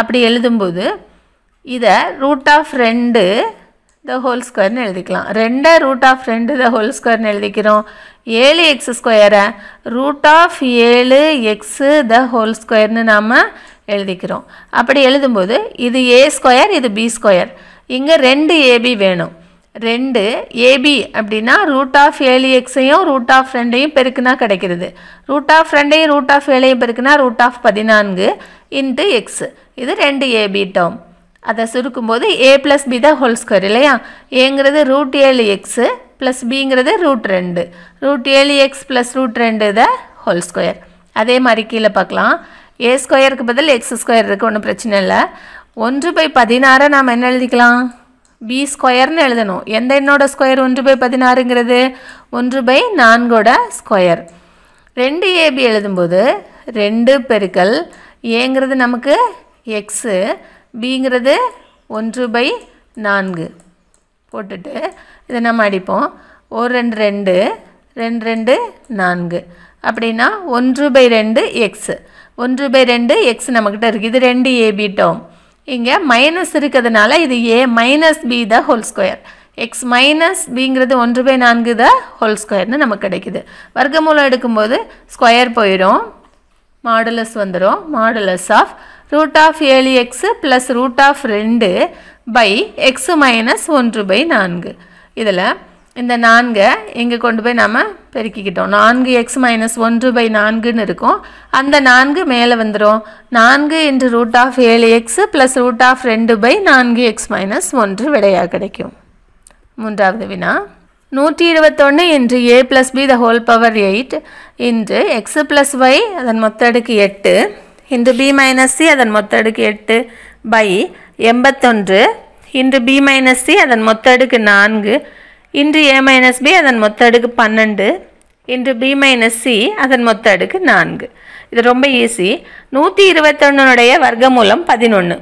அப்படி எழுதும்போது இதை ரூட் ஆஃப் ரெண்டு த ஹோல் ஸ்கொயர்னு எழுதிக்கலாம் ரெண்டை ரூட் ஆஃப் ரெண்டு த ஹோல் ஸ்கொயர்னு எழுதிக்கிறோம் ஏழு எக்ஸ் ஸ்கொயரை ரூட் ஆஃப் ஏழு எக்ஸு த ஹோல் ஸ்கொயர்னு நாம் எழுதிக்கிறோம் அப்படி எழுதும்போது இது ஏ ஸ்கொயர் இது பி ஸ்கொயர் இங்கே ரெண்டு ஏபி வேணும் ரெண்டு ஏபி அப்படின்னா ரூட் ஆஃப் ஏழு எக்ஸையும் ரூட் ஆஃப் ரெண்டையும் பெருக்குனா கிடைக்கிறது ரூட் ஆஃப் ரெண்டையும் ரூட் ஆஃப் ஏழையும் பெருக்குனா ரூட் ஆஃப் பதினான்கு இன்ட்டு எக்ஸ் இது ரெண்டு ஏபி டேர்ம் அதை சுருக்கும்போது ஏ ப்ளஸ் பி தான் ஹோல் ஸ்கொயர் இல்லையா ஏங்கிறது ரூட் ஏழு எக்ஸு e ப்ளஸ் பிங்கிறது ரூட் ரெண்டு ரூட் ஏழு எக்ஸ் ப்ளஸ் ரூட் ரெண்டு த ஹோல் ஸ்கொயர் அதே மாதிரி கீழே பார்க்கலாம் ஏ ஸ்கொயருக்கு பதில் எக்ஸ் ஸ்கொயர் இருக்குது ஒன்றும் பிரச்சனை இல்லை ஒன்று பை பதினாறை நாம் என்ன எழுதிக்கலாம் பி ஸ்கொயர்னு எழுதணும் எந்த எண்ணோட ஸ்கொயர் ஒன்று பை பதினாறுங்கிறது ஒன்று பை நான்கோட ஸ்கொயர் ரெண்டு ஏபி எழுதும்போது ரெண்டு பெருக்கல் ஏங்கிறது நமக்கு எக்ஸு பிங்கிறது ஒன்று பை நான்கு போட்டுட்டு இதை நம்ம அடிப்போம் ஒரு ரெண்டு ரெண்டு ரெண்டு ரெண்டு நான்கு அப்படின்னா ஒன்று பை ரெண்டு எக்ஸு ஒன்று பை ரெண்டு எக்ஸ் நம்மக்கிட்ட இருக்குது இது ரெண்டு ஏபி டோம் இங்கே மைனஸ் இருக்கிறதுனால இது a minus b the whole square x minus பிங்கிறது ஒன்று பை நான்கு த ஹோல் ஸ்கொயர்னு நமக்கு கிடைக்குது வர்க்கமூலம் எடுக்கும்போது ஸ்கொயர் போயிடும் மாடுலஸ் வந்துடும் மாடுலஸ் ஆஃப் ரூட் ஆஃப் ஏழு எக்ஸு ப்ளஸ் ரூட் ஆஃப் ரெண்டு பை எக்ஸு மைனஸ் ஒன்று பை நான்கு இதில் இந்த நான்கை இங்கே கொண்டு போய் நாம் பெருக்கிக்கிட்டோம் நான்கு எக்ஸ் மைனஸ் ஒன்று பை நான்குன்னு இருக்கும் அந்த நான்கு மேலே வந்துடும் நான்கு இன்று ரூட் ஆஃப் ஏழு எக்ஸ் ப்ளஸ் ரூட் ஆஃப் ரெண்டு பை நான்கு எக்ஸ் மைனஸ் ஒன்று விடையாக கிடைக்கும் மூன்றாவது வினா நூற்றி இருபத்தொன்று into a plus b the whole power eight into x plus y அதன் மொத்த அடுக்கு எட்டு இன்று பி மைனஸ் சி அதன் மொத்த அடுக்கு எட்டு பை எண்பத்தொன்று இன்று பி மைனஸ் சி அதன் மொத்த அடுக்கு நான்கு இன்று ஏ மைனஸ் பி அதன் மொத்த அடுக்கு பன்னெண்டு இன்று பி மைனஸ் சி அதன் மொத்த அடுக்கு நான்கு இது ரொம்ப ஈஸி நூற்றி இருபத்தொன்னுடைய வர்க்கமூலம் பதினொன்று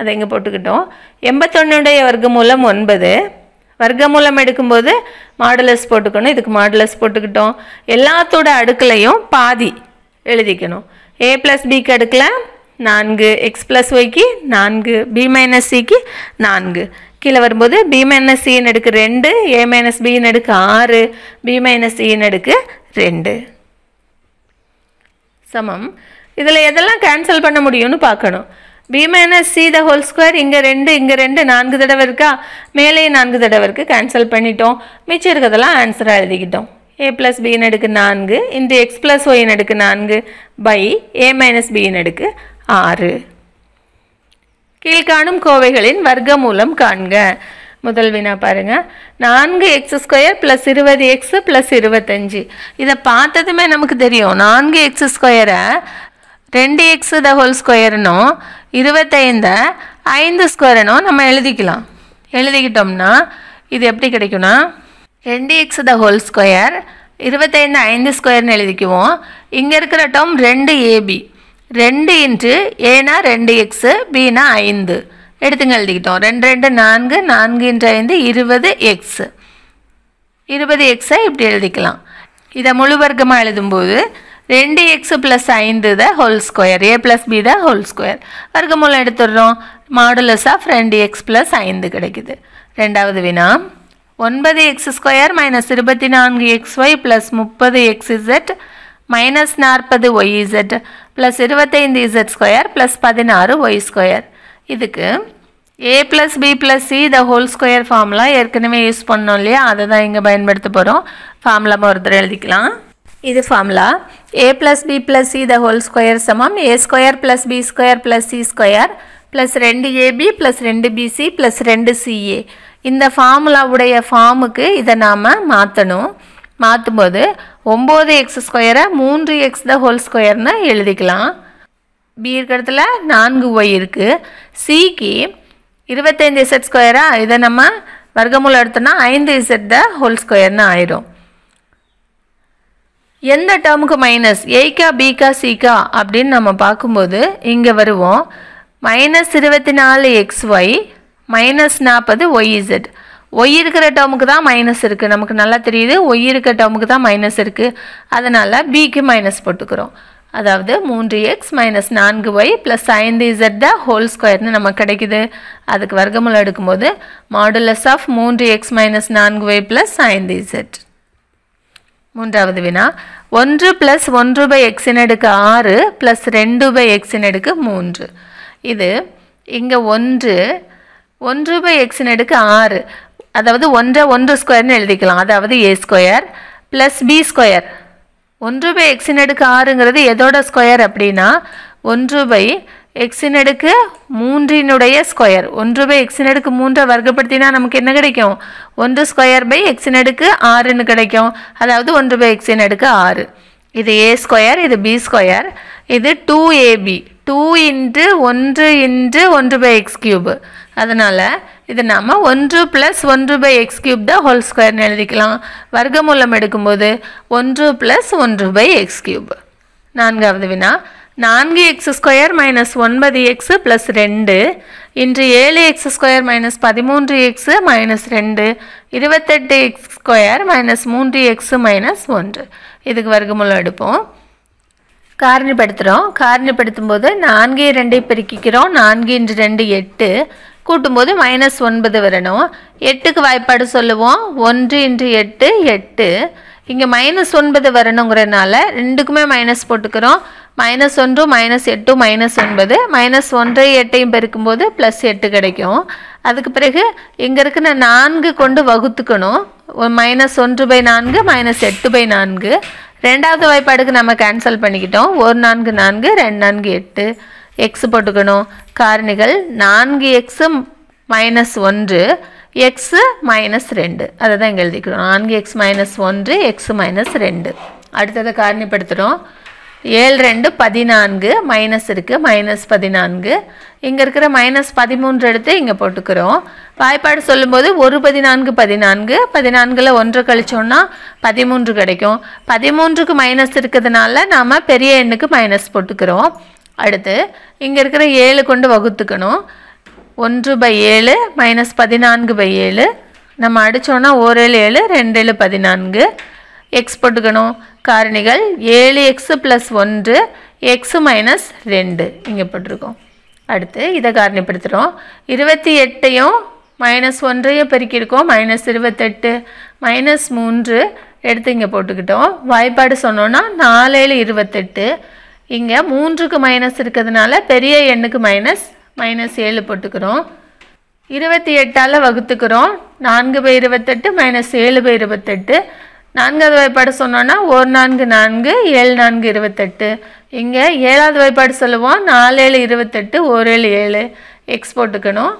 அதை இங்கே போட்டுக்கிட்டோம் எண்பத்தொன்னுடைய வர்க்கமூலம் ஒன்பது வர்க்கமூலம் எடுக்கும்போது மாடுலஸ் போட்டுக்கணும் இதுக்கு மாடுலஸ் போட்டுக்கிட்டோம் எல்லாத்தோட அடுக்கலையும் பாதி எழுதிக்கணும் ஏ ப்ளஸ் பிக்கு அடுக்கில் நான்கு எக்ஸ் ப்ளஸ் ஒய்க்கு நான்கு பி மைனஸ் சிக்கு நான்கு கீழே வரும்போது பி மைனஸ் சியின் அடுக்கு ரெண்டு ஏ மைனஸ் பியின் அடுக்கு ஆறு பி மைனஸ் சியின் அடுக்கு ரெண்டு சமம் இதில் எதெல்லாம் கேன்சல் பண்ண முடியும்னு பார்க்கணும் b minus c the whole square இங்கே ரெண்டு இங்கே ரெண்டு நான்கு தடவை இருக்கா மேலே நான்கு தடவை இருக்குது கேன்சல் பண்ணிட்டோம் மிச்சம் இருக்கிறதெல்லாம் ஆன்சராக எழுதிக்கிட்டோம் ஏ ப்ளஸ் பியின் அடுக்கு நான்கு இன்ட்டு எக்ஸ் ப்ளஸ் ஒய் அடுக்கு நான்கு பை ஏ மைனஸ் பியின் அடுக்கு ஆறு கீழ்காணும் கோவைகளின் வர்க்க மூலம் காண்க முதல் வினா பாருங்க நான்கு எக்ஸ் ஸ்கொயர் ப்ளஸ் இருபது எக்ஸ் ப்ளஸ் இருபத்தஞ்சு இதை பார்த்ததுமே நமக்கு தெரியும் நான்கு எக்ஸ் ஸ்கொயரை ரெண்டு எக்ஸ் த ஹோல் ஸ்கொயர்னும் இருபத்தைந்த ஐந்து ஸ்கொயரனும் நம்ம எழுதிக்கலாம் எழுதிக்கிட்டோம்னா இது எப்படி கிடைக்கும்னா ரெண்டு எக்ஸ் த ஹோல் ஸ்கொயர் இருபத்தைந்து ஐந்து ஸ்கொயர்னு எழுதிக்குவோம் இங்கே இருக்கிற டம் ரெண்டு ஏபி ரெண்டு இன்ட்டு ஏனா ரெண்டு எக்ஸு பினா ஐந்து எடுத்துங்க எழுதிக்கிட்டோம் ரெண்டு ரெண்டு நான்கு நான்கு இன்ட்டு ஐந்து இருபது எக்ஸு இருபது எக்ஸை இப்படி எழுதிக்கலாம் இதை முழு வர்க்கமாக எழுதும்போது ரெண்டு எக்ஸு ப்ளஸ் ஐந்து the whole square a plus b the whole square வர்க்கமூலம் எடுத்துடுறோம் மாடுலஸ் ஆஃப் ரெண்டு எக்ஸ் ப்ளஸ் ஐந்து கிடைக்குது ரெண்டாவது வினா ஒன்பது எக்ஸ் ஸ்கொயர் மைனஸ் இருபத்தி நான்கு எக்ஸ் ஒய் ப்ளஸ் முப்பது எக்ஸ் இசட் மைனஸ் நாற்பது ஒய் இசட் ப்ளஸ் இருபத்தைந்து இசட் ஸ்கொயர் ப்ளஸ் பதினாறு ஒய் ஸ்கொயர் இதுக்கு a plus b plus c the whole square formula ஏற்கனவே யூஸ் பண்ணோம் இல்லையா அதை தான் இங்கே பயன்படுத்த போகிறோம் ஃபார்முலா ஒருத்தர் எழுதிக்கலாம் இது formula a plus b plus c the whole square சமம் a square plus b square plus c square plus ரெண்டு ஏபி ப்ளஸ் ரெண்டு பிசி ப்ளஸ் ரெண்டு சிஏ இந்த ஃபார்முலாவுடைய ஃபார்முக்கு இதை நாம் மாற்றணும் மாற்றும்போது ஒம்பது எக்ஸ் ஸ்கொயரை மூன்று எக்ஸ் த ஹோல் ஸ்கொயர்னு எழுதிக்கலாம் பி இருக்கிறதுல நான்கு ஒய் இருக்குது சிக்கு இருபத்தைந்து இசட் ஸ்கொயராக இதை நம்ம வர்க்கமூலம் எடுத்தோன்னா ஐந்து இசட் த ஹோல் ஸ்கொயர்னு ஆயிரும் எந்த டேர்முக்கு மைனஸ் ஏய்க்கா பிகா சிகா அப்படின்னு நம்ம பார்க்கும்போது இங்கே வருவோம் மைனஸ் இருபத்தி நாலு எக்ஸ் ஒய் மைனஸ் நாற்பது ஒய் இசட் ஒய் இருக்கிற டேர்முக்கு தான் மைனஸ் இருக்குது நமக்கு நல்லா தெரியுது ஒய் இருக்கிற டேர்முக்கு தான் மைனஸ் இருக்குது அதனால் பிக்கு மைனஸ் போட்டுக்கிறோம் அதாவது மூன்று எக்ஸ் மைனஸ் நான்கு ஒய் ப்ளஸ் ஐந்து இசட் த ஹோல் ஸ்கொயர்னு நம்ம கிடைக்குது அதுக்கு வர்க்கமுள்ள எடுக்கும்போது மாடுலஸ் ஆஃப் மூன்று எக்ஸ் மைனஸ் நான்கு ஒய் ப்ளஸ் ஐந்து இசட் மூன்றாவது வினா ஒன்று ப்ளஸ் ஒன்று பை எக்ஸின் அடுக்கு ஆறு ப்ளஸ் ரெண்டு பை எக்ஸின் அடுக்கு மூன்று இது இங்கே ஒன்று ஒன்று பை எக்ஸின் அடுக்கு ஆறு அதாவது ஒன்றை ஒன்று ஸ்கொயர்னு எழுதிக்கலாம் அதாவது a square plus b square ஒன்று பை எக்ஸின் அடுக்கு ஆறுங்கிறது எதோட ஸ்கொயர் அப்படின்னா ஒன்று பை எக்ஸின் அடுக்கு மூன்றினுடைய ஸ்கொயர் ஒன்று பை எக்ஸின் அடுக்கு மூன்றை வர்க்கப்படுத்தினா நமக்கு என்ன கிடைக்கும் ஒன்று ஸ்கொயர் பை எக்ஸின் அடுக்கு ஆறுன்னு கிடைக்கும் அதாவது ஒன்று பை எக்ஸின் அடுக்கு ஆறு இது ஏ ஸ்கொயர் இது பி ஸ்கொயர் இது டூ ஏபி டூ இன்ட்டு ஒன்று இன்ட்டு ஒன்று பை எக்ஸ் கியூபு அதனால் இது நாம் ஒன்று ப்ளஸ் ஒன்று by x cube the whole ஸ்கொயர்னு எழுதிக்கலாம் வர்க்கமூலம் எடுக்கும்போது ஒன்று ப்ளஸ் ஒன்று பை எக்ஸ் கியூப் நான்காவது வினா நான்கு எக்ஸ் ஸ்கொயர் மைனஸ் ஒன்பது எக்ஸு ப்ளஸ் ரெண்டு இன்று ஏழு எக்ஸ் ஸ்கொயர் மைனஸ் பதிமூன்று எக்ஸு மைனஸ் ரெண்டு இருபத்தெட்டு எக்ஸ் ஸ்கொயர் மைனஸ் மூன்று எக்ஸ் மைனஸ் ஒன்று இதுக்கு வர்க்கமூலம் எடுப்போம் காரணிப்படுத்துகிறோம் காரணிப்படுத்தும் போது நான்கு ரெண்டை பெருக்கிக்கிறோம் நான்கு இன்று ரெண்டு எட்டு கூட்டும்போது மைனஸ் ஒன்பது வரணும் எட்டுக்கு வாய்ப்பாடு சொல்லுவோம் ஒன்று இன்று எட்டு எட்டு இங்கே மைனஸ் ஒன்பது வரணுங்கிறனால ரெண்டுக்குமே மைனஸ் போட்டுக்கிறோம் மைனஸ் ஒன்று மைனஸ் எட்டு மைனஸ் ஒன்பது மைனஸ் ஒன்றை எட்டையும் பெருக்கும்போது ப்ளஸ் எட்டு கிடைக்கும் அதுக்கு பிறகு இங்கே இருக்கிற நான்கு கொண்டு வகுத்துக்கணும் மைனஸ் ஒன்று பை நான்கு மைனஸ் எட்டு பை நான்கு ரெண்டாவது வாய்ப்பாடுக்கு நம்ம கேன்சல் பண்ணிக்கிட்டோம் ஒரு நான்கு நான்கு ரெண்டு நான்கு எட்டு எக்ஸ் போட்டுக்கணும் காரணிகள் நான்கு எக்ஸு மைனஸ் ஒன்று எக்ஸு மைனஸ் ரெண்டு அதை தான் இங்கே எழுதிக்கிறோம் நான்கு எக்ஸ் மைனஸ் ஒன்று எக்ஸு மைனஸ் ரெண்டு அடுத்ததை காரணிப்படுத்துகிறோம் ஏழு ரெண்டு பதினான்கு மைனஸ் இருக்குது மைனஸ் பதினான்கு இங்கே இருக்கிற மைனஸ் பதிமூன்று எடுத்து இங்கே போட்டுக்கிறோம் வாய்ப்பாடு சொல்லும்போது ஒரு பதினான்கு பதினான்கு பதினான்கில் ஒன்று கழிச்சோன்னா பதிமூன்று கிடைக்கும் பதிமூன்றுக்கு மைனஸ் இருக்கிறதுனால நாம் பெரிய எண்ணுக்கு மைனஸ் போட்டுக்கிறோம் அடுத்து இங்கே இருக்கிற ஏழு கொண்டு வகுத்துக்கணும் ஒன்று பை ஏழு மைனஸ் பதினான்கு பை ஏழு நம்ம அடித்தோன்னா ஒரு ஏழு ஏழு ரெண்டு ஏழு பதினான்கு எக்ஸ் போட்டுக்கணும் காரணிகள் ஏழு எக்ஸு ப்ளஸ் ஒன்று எக்ஸு மைனஸ் ரெண்டு இங்கே போட்டிருக்கோம் அடுத்து இதை காரணிப்படுத்துகிறோம் இருபத்தி எட்டையும் மைனஸ் ஒன்றையும் பெருக்கியிருக்கோம் மைனஸ் இருபத்தெட்டு மைனஸ் மூன்று எடுத்து இங்கே போட்டுக்கிட்டோம் வாய்ப்பாடு சொன்னோன்னா நாலு ஏழு இருபத்தெட்டு இங்கே மூன்றுக்கு மைனஸ் இருக்கிறதுனால பெரிய எண்ணுக்கு மைனஸ் மைனஸ் ஏழு போட்டுக்கிறோம் இருபத்தி எட்டால் வகுத்துக்கிறோம் நான்கு பை இருபத்தெட்டு மைனஸ் ஏழு பை இருபத்தெட்டு நான்காவது வாய்ப்பாடு சொன்னோன்னா ஒரு நான்கு நான்கு ஏழு நான்கு இருபத்தெட்டு இங்கே ஏழாவது வாய்ப்பாடு சொல்லுவோம் நாலு ஏழு இருபத்தெட்டு ஒரு ஏழு ஏழு எக்ஸ் போட்டுக்கணும்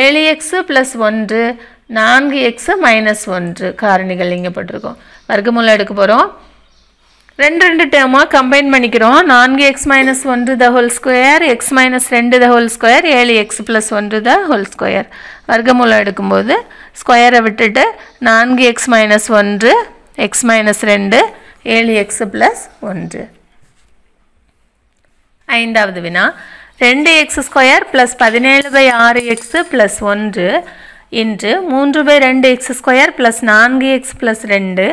ஏழு எக்ஸு ப்ளஸ் ஒன்று நான்கு எக்ஸு மைனஸ் ஒன்று காரணிகள் இங்கே போட்டிருக்கோம் வர்க்கமூலம் எடுக்க போகிறோம் ரெண்டு ரெண்டு டேர்மாக கம்பைன் பண்ணிக்கிறோம் நான்கு எக்ஸ் மைனஸ் ஒன்று the whole square x minus ரெண்டு த ஹோல் ஸ்கொயர் ஏழு எக்ஸ் ப்ளஸ் ஒன்று த ஹோல் ஸ்கொயர் வர்க்கமூலம் எடுக்கும்போது ஸ்கொயரை விட்டுட்டு நான்கு எக்ஸ் மைனஸ் ஒன்று எக்ஸ் மைனஸ் ரெண்டு ஏழு எக்ஸ் ப்ளஸ் ஒன்று ஐந்தாவது வினா ரெண்டு எக்ஸ் ஸ்கொயர் ப்ளஸ் பதினேழு பை ஆறு எக்ஸு ப்ளஸ் ஒன்று இன்று மூன்று பை ரெண்டு எக்ஸ் ஸ்கொயர் ப்ளஸ் நான்கு எக்ஸ் ப்ளஸ் ரெண்டு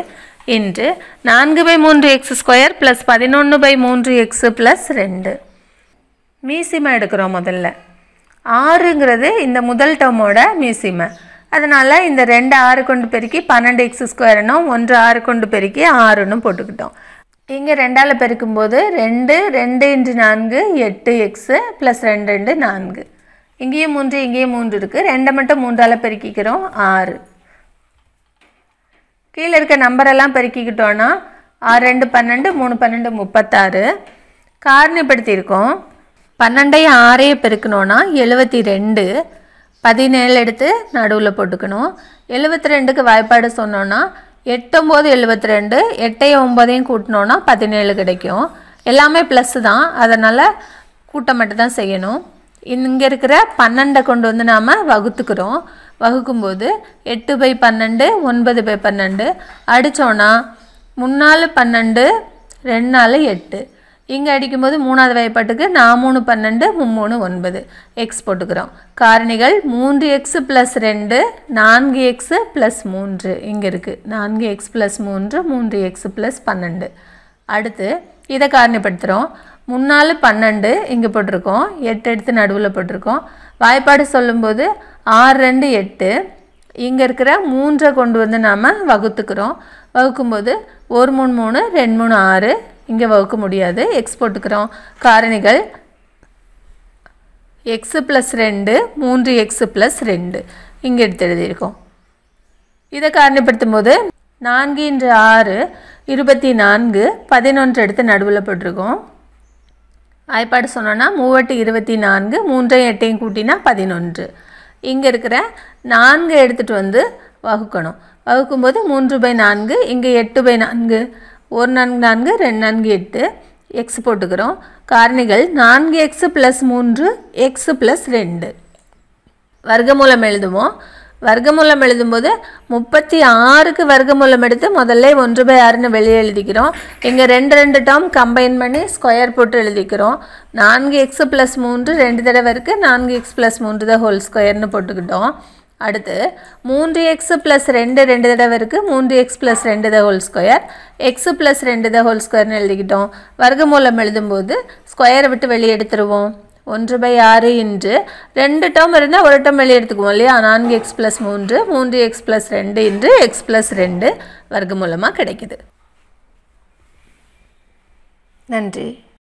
இன்று நான்கு பை மூன்று எக்ஸ் ஸ்கொயர் ப்ளஸ் பதினொன்று பை மூன்று எக்ஸ் ப்ளஸ் ரெண்டு மீசிமா எடுக்கிறோம் முதல்ல ஆறுங்கிறது இந்த முதல் டம்மோட மீசிமா அதனால் இந்த ரெண்டு ஆறு கொண்டு பெருக்கி பன்னெண்டு எக்ஸ் ஸ்கொயர்னும் ஒன்று ஆறு கொண்டு பெருக்கி ஆறுன்னு போட்டுக்கிட்டோம் இங்கே ரெண்டால் பெருக்கும்போது ரெண்டு ரெண்டு இன்று நான்கு எட்டு எக்ஸு ப்ளஸ் ரெண்டு ரெண்டு நான்கு இங்கேயும் மூன்று இங்கேயும் மூன்று இருக்குது ரெண்டை மட்டும் மூன்றால் பெருக்கிக்கிறோம் ஆறு கீழே இருக்க நம்பரெல்லாம் பெருக்கிக்கிட்டோன்னா ஆறு ரெண்டு பன்னெண்டு மூணு பன்னெண்டு முப்பத்தாறு காரணப்படுத்தியிருக்கோம் பன்னெண்டையும் ஆறையே பெருக்கணுன்னா எழுபத்தி ரெண்டு பதினேழு எடுத்து நடுவில் போட்டுக்கணும் எழுபத்தி ரெண்டுக்கு வாய்ப்பாடு சொன்னோன்னா எட்டொம்போது எழுபத்தி ரெண்டு எட்டையும் ஒம்போதையும் கூட்டினோன்னா பதினேழு கிடைக்கும் எல்லாமே ப்ளஸ்ஸு தான் அதனால் கூட்டம் மட்டும் தான் செய்யணும் இங்கே இருக்கிற பன்னெண்டை கொண்டு வந்து நாம் வகுத்துக்கிறோம் வகுக்கும்போது எட்டு பை பன்னெண்டு ஒன்பது பை பன்னெண்டு அடித்தோன்னா முன்னாலு பன்னெண்டு ரெண்டு நாலு எட்டு இங்கே அடிக்கும்போது மூணாவது வயப்பாட்டுக்கு நான் மூணு பன்னெண்டு மும்மூணு ஒன்பது எக்ஸ் போட்டுக்கிறோம் காரணிகள் மூன்று எக்ஸு ப்ளஸ் ரெண்டு நான்கு எக்ஸு ப்ளஸ் மூன்று இங்கே இருக்குது நான்கு எக்ஸ் ப்ளஸ் மூன்று மூன்று எக்ஸு ப்ளஸ் பன்னெண்டு அடுத்து இதை காரணிப்படுத்துகிறோம் முன்னாள் பன்னெண்டு இங்கே போட்டிருக்கோம் எட்டு எடுத்து நடுவில் போட்டிருக்கோம் வாய்ப்பாடு சொல்லும்போது ஆறு ரெண்டு எட்டு இங்கே இருக்கிற மூன்றை கொண்டு வந்து நாம் வகுத்துக்கிறோம் வகுக்கும்போது ஒரு மூணு மூணு ரெண்டு மூணு ஆறு இங்கே வகுக்க முடியாது எக்ஸ் போட்டுக்கிறோம் காரணிகள் எக்ஸு ப்ளஸ் ரெண்டு மூன்று எக்ஸு ப்ளஸ் ரெண்டு இங்கே எடுத்து எழுதியிருக்கோம் இதை காரணப்படுத்தும் போது நான்கு இன்று ஆறு இருபத்தி நான்கு பதினொன்று எடுத்து நடுவில் போட்டிருக்கோம் ஐப்பாடு சொன்னோன்னா மூவெட்டு இருபத்தி நான்கு மூன்றையும் எட்டையும் கூட்டினா பதினொன்று இங்கே இருக்கிற நான்கு எடுத்துகிட்டு வந்து வகுக்கணும் வகுக்கும்போது மூன்று பை நான்கு இங்கே எட்டு பை நான்கு ஒரு நான்கு நான்கு ரெண்டு நான்கு எட்டு எக்ஸ் போட்டுக்கிறோம் காரணிகள் நான்கு எக்ஸு ப்ளஸ் மூன்று எக்ஸு ப்ளஸ் ரெண்டு வர்க்கமூலம் எழுதுவோம் வர்க்கமூலம் எழுதும்போது முப்பத்தி ஆறுக்கு வர்க்கமூலம் எடுத்து முதல்ல ஒன்று பை ஆறுன்னு வெளியே எழுதிக்கிறோம் இங்கே ரெண்டு ரெண்டு டேர்ம் கம்பைன் பண்ணி ஸ்கொயர் போட்டு எழுதிக்கிறோம் நான்கு எக்ஸ் ப்ளஸ் மூன்று ரெண்டு தடவை இருக்குது நான்கு எக்ஸ் ப்ளஸ் மூன்று தான் ஹோல் ஸ்கொயர்னு போட்டுக்கிட்டோம் அடுத்து மூன்று எக்ஸ் ப்ளஸ் ரெண்டு ரெண்டு தடவை இருக்குது மூன்று எக்ஸ் ப்ளஸ் ரெண்டு the whole square x plus ரெண்டு த ஹோல் ஸ்கொயர்னு எழுதிக்கிட்டோம் வர்க்கமூலம் எழுதும்போது ஸ்கொயரை விட்டு வெளியே எடுத்துருவோம் ஒன்று பை ஆறு இன்று ரெண்டு டேர்ம் இருந்தால் ஒரு டேர்ம் வெளியே எடுத்துக்குவோம் இல்லையா நான்கு எக்ஸ் ப்ளஸ் மூன்று மூன்று எக்ஸ் ப்ளஸ் ரெண்டு இன்று எக்ஸ் ப்ளஸ் ரெண்டு வர்க்க மூலமாக கிடைக்குது நன்றி